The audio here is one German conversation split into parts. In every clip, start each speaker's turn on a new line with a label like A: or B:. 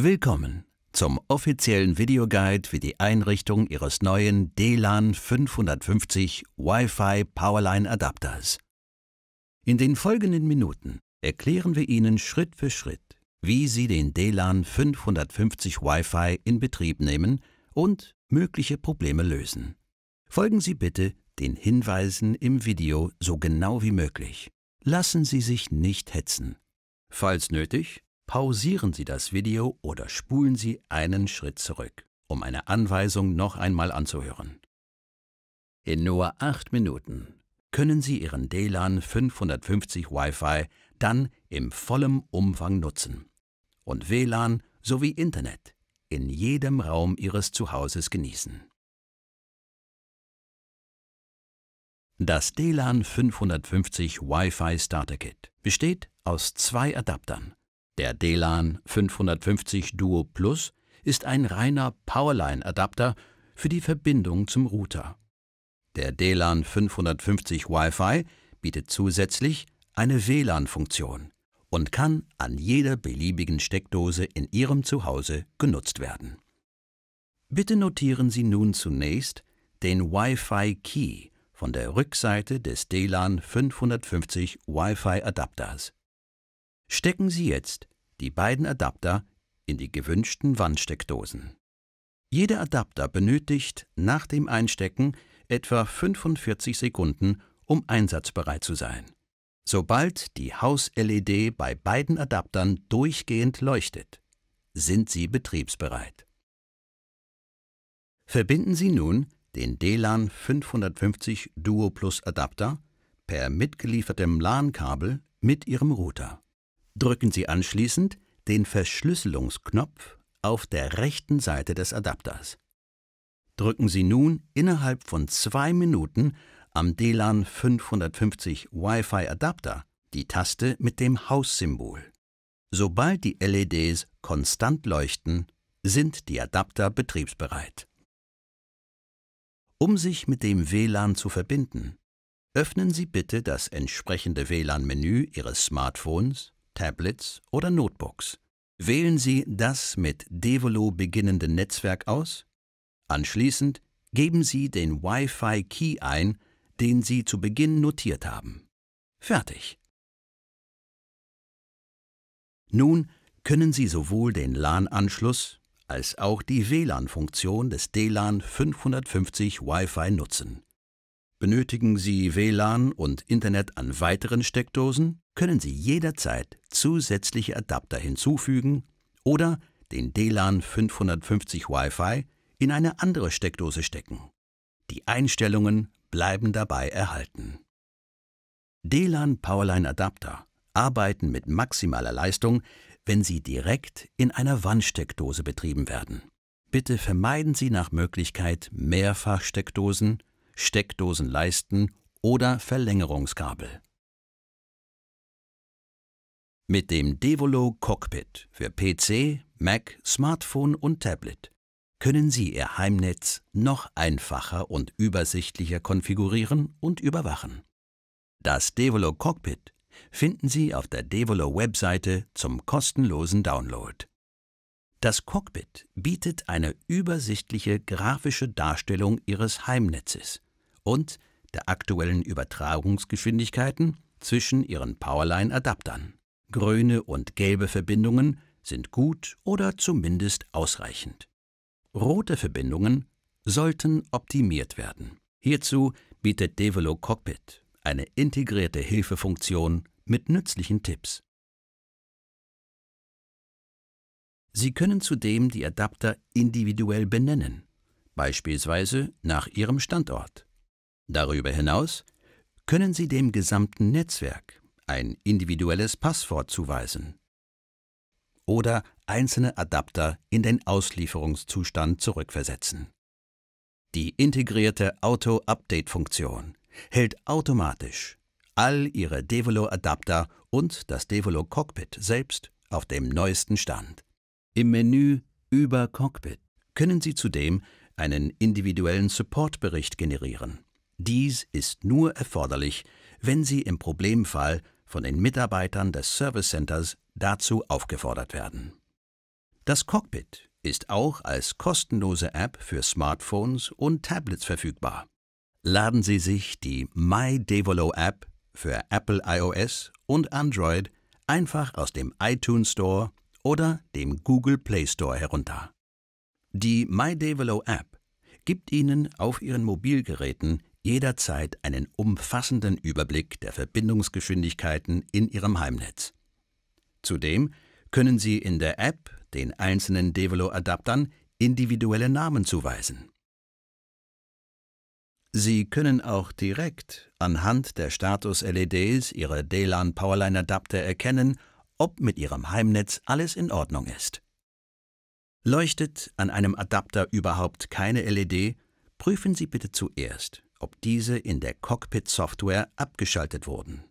A: Willkommen zum offiziellen Videoguide für die Einrichtung Ihres neuen DLAN 550 Wi-Fi Powerline Adapters. In den folgenden Minuten erklären wir Ihnen Schritt für Schritt, wie Sie den DLAN 550 Wi-Fi in Betrieb nehmen und mögliche Probleme lösen. Folgen Sie bitte den Hinweisen im Video so genau wie möglich. Lassen Sie sich nicht hetzen. Falls nötig, Pausieren Sie das Video oder spulen Sie einen Schritt zurück, um eine Anweisung noch einmal anzuhören. In nur acht Minuten können Sie Ihren DLAN 550 Wi-Fi dann im vollen Umfang nutzen und WLAN sowie Internet in jedem Raum Ihres Zuhauses genießen. Das DLAN 550 Wi-Fi Starter Kit besteht aus zwei Adaptern der DLAN 550 Duo Plus ist ein reiner Powerline-Adapter für die Verbindung zum Router. Der DLAN 550 Wi-Fi bietet zusätzlich eine WLAN-Funktion und kann an jeder beliebigen Steckdose in Ihrem Zuhause genutzt werden. Bitte notieren Sie nun zunächst den Wi-Fi-Key von der Rückseite des DLAN 550 Wi-Fi-Adapters. Stecken Sie jetzt die beiden Adapter in die gewünschten Wandsteckdosen. Jeder Adapter benötigt nach dem Einstecken etwa 45 Sekunden, um einsatzbereit zu sein. Sobald die Haus-LED bei beiden Adaptern durchgehend leuchtet, sind sie betriebsbereit. Verbinden Sie nun den DLAN 550 Duo Plus Adapter per mitgeliefertem LAN-Kabel mit Ihrem Router. Drücken Sie anschließend den Verschlüsselungsknopf auf der rechten Seite des Adapters. Drücken Sie nun innerhalb von zwei Minuten am DLAN 550 Wi-Fi Adapter die Taste mit dem Haussymbol. Sobald die LEDs konstant leuchten, sind die Adapter betriebsbereit. Um sich mit dem WLAN zu verbinden, öffnen Sie bitte das entsprechende WLAN-Menü Ihres Smartphones Tablets oder Notebooks. Wählen Sie das mit Devolo beginnende Netzwerk aus. Anschließend geben Sie den Wi-Fi-Key ein, den Sie zu Beginn notiert haben. Fertig. Nun können Sie sowohl den LAN-Anschluss als auch die WLAN-Funktion des DLAN 550 Wi-Fi nutzen. Benötigen Sie WLAN und Internet an weiteren Steckdosen, können Sie jederzeit zusätzliche Adapter hinzufügen oder den DLAN 550 Wi-Fi in eine andere Steckdose stecken. Die Einstellungen bleiben dabei erhalten. DLAN Powerline Adapter arbeiten mit maximaler Leistung, wenn sie direkt in einer Wandsteckdose betrieben werden. Bitte vermeiden Sie nach Möglichkeit Mehrfachsteckdosen Steckdosenleisten oder Verlängerungskabel. Mit dem Devolo Cockpit für PC, Mac, Smartphone und Tablet können Sie Ihr Heimnetz noch einfacher und übersichtlicher konfigurieren und überwachen. Das Devolo Cockpit finden Sie auf der Devolo Webseite zum kostenlosen Download. Das Cockpit bietet eine übersichtliche grafische Darstellung Ihres Heimnetzes und der aktuellen Übertragungsgeschwindigkeiten zwischen ihren Powerline-Adaptern. Grüne und gelbe Verbindungen sind gut oder zumindest ausreichend. Rote Verbindungen sollten optimiert werden. Hierzu bietet Develo Cockpit eine integrierte Hilfefunktion mit nützlichen Tipps. Sie können zudem die Adapter individuell benennen, beispielsweise nach ihrem Standort. Darüber hinaus können Sie dem gesamten Netzwerk ein individuelles Passwort zuweisen oder einzelne Adapter in den Auslieferungszustand zurückversetzen. Die integrierte Auto-Update-Funktion hält automatisch all Ihre Devolo-Adapter und das Devolo-Cockpit selbst auf dem neuesten Stand. Im Menü über Cockpit können Sie zudem einen individuellen Supportbericht generieren dies ist nur erforderlich, wenn Sie im Problemfall von den Mitarbeitern des Service Centers dazu aufgefordert werden. Das Cockpit ist auch als kostenlose App für Smartphones und Tablets verfügbar. Laden Sie sich die MyDevolo App für Apple iOS und Android einfach aus dem iTunes Store oder dem Google Play Store herunter. Die MyDevolo App gibt Ihnen auf Ihren Mobilgeräten jederzeit einen umfassenden Überblick der Verbindungsgeschwindigkeiten in Ihrem Heimnetz. Zudem können Sie in der App den einzelnen Develo-Adaptern individuelle Namen zuweisen. Sie können auch direkt anhand der Status-LEDs Ihre DLAN Powerline-Adapter erkennen, ob mit Ihrem Heimnetz alles in Ordnung ist. Leuchtet an einem Adapter überhaupt keine LED, prüfen Sie bitte zuerst, ob diese in der Cockpit-Software abgeschaltet wurden.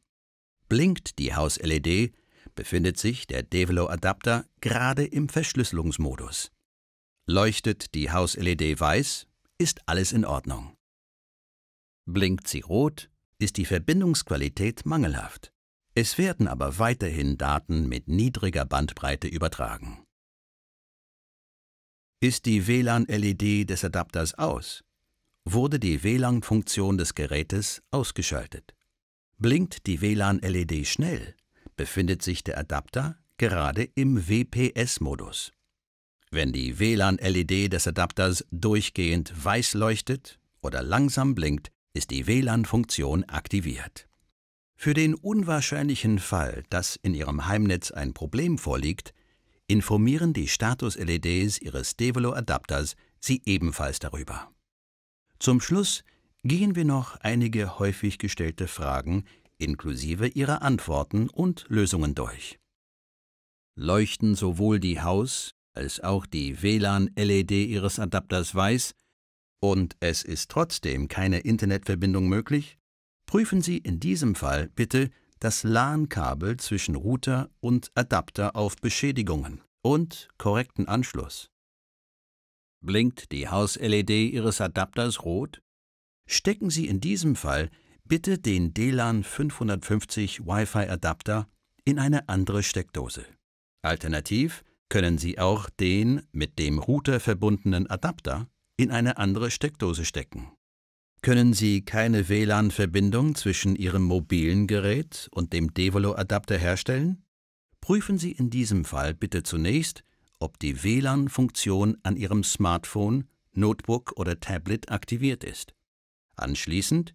A: Blinkt die Haus-LED, befindet sich der Develo-Adapter gerade im Verschlüsselungsmodus. Leuchtet die Haus-LED weiß, ist alles in Ordnung. Blinkt sie rot, ist die Verbindungsqualität mangelhaft. Es werden aber weiterhin Daten mit niedriger Bandbreite übertragen. Ist die WLAN-LED des Adapters aus, wurde die WLAN-Funktion des Gerätes ausgeschaltet. Blinkt die WLAN-LED schnell, befindet sich der Adapter gerade im WPS-Modus. Wenn die WLAN-LED des Adapters durchgehend weiß leuchtet oder langsam blinkt, ist die WLAN-Funktion aktiviert. Für den unwahrscheinlichen Fall, dass in Ihrem Heimnetz ein Problem vorliegt, informieren die Status-LEDs Ihres Develo-Adapters Sie ebenfalls darüber. Zum Schluss gehen wir noch einige häufig gestellte Fragen inklusive ihrer Antworten und Lösungen durch. Leuchten sowohl die Haus- als auch die WLAN-LED Ihres Adapters weiß und es ist trotzdem keine Internetverbindung möglich, prüfen Sie in diesem Fall bitte das LAN-Kabel zwischen Router und Adapter auf Beschädigungen und korrekten Anschluss. Blinkt die Haus-LED Ihres Adapters rot? Stecken Sie in diesem Fall bitte den DLAN 550 Wi-Fi-Adapter in eine andere Steckdose. Alternativ können Sie auch den mit dem Router verbundenen Adapter in eine andere Steckdose stecken. Können Sie keine WLAN-Verbindung zwischen Ihrem mobilen Gerät und dem Devolo-Adapter herstellen? Prüfen Sie in diesem Fall bitte zunächst, ob die WLAN-Funktion an Ihrem Smartphone, Notebook oder Tablet aktiviert ist. Anschließend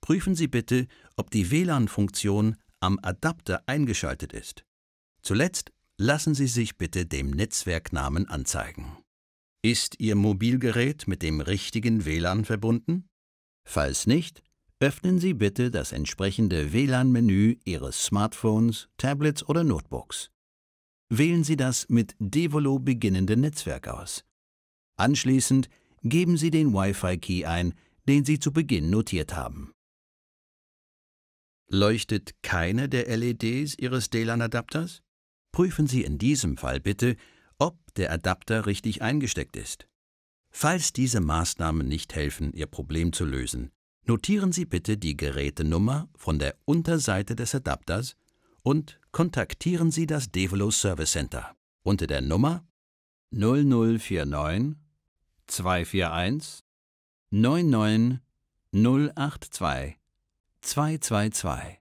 A: prüfen Sie bitte, ob die WLAN-Funktion am Adapter eingeschaltet ist. Zuletzt lassen Sie sich bitte dem Netzwerknamen anzeigen. Ist Ihr Mobilgerät mit dem richtigen WLAN verbunden? Falls nicht, öffnen Sie bitte das entsprechende WLAN-Menü Ihres Smartphones, Tablets oder Notebooks wählen Sie das mit Devolo beginnende Netzwerk aus. Anschließend geben Sie den Wi-Fi-Key ein, den Sie zu Beginn notiert haben. Leuchtet keine der LEDs Ihres DLAN-Adapters? Prüfen Sie in diesem Fall bitte, ob der Adapter richtig eingesteckt ist. Falls diese Maßnahmen nicht helfen, Ihr Problem zu lösen, notieren Sie bitte die Gerätenummer von der Unterseite des Adapters und kontaktieren Sie das Devolo Service Center unter der Nummer 0049 241 99 082 222.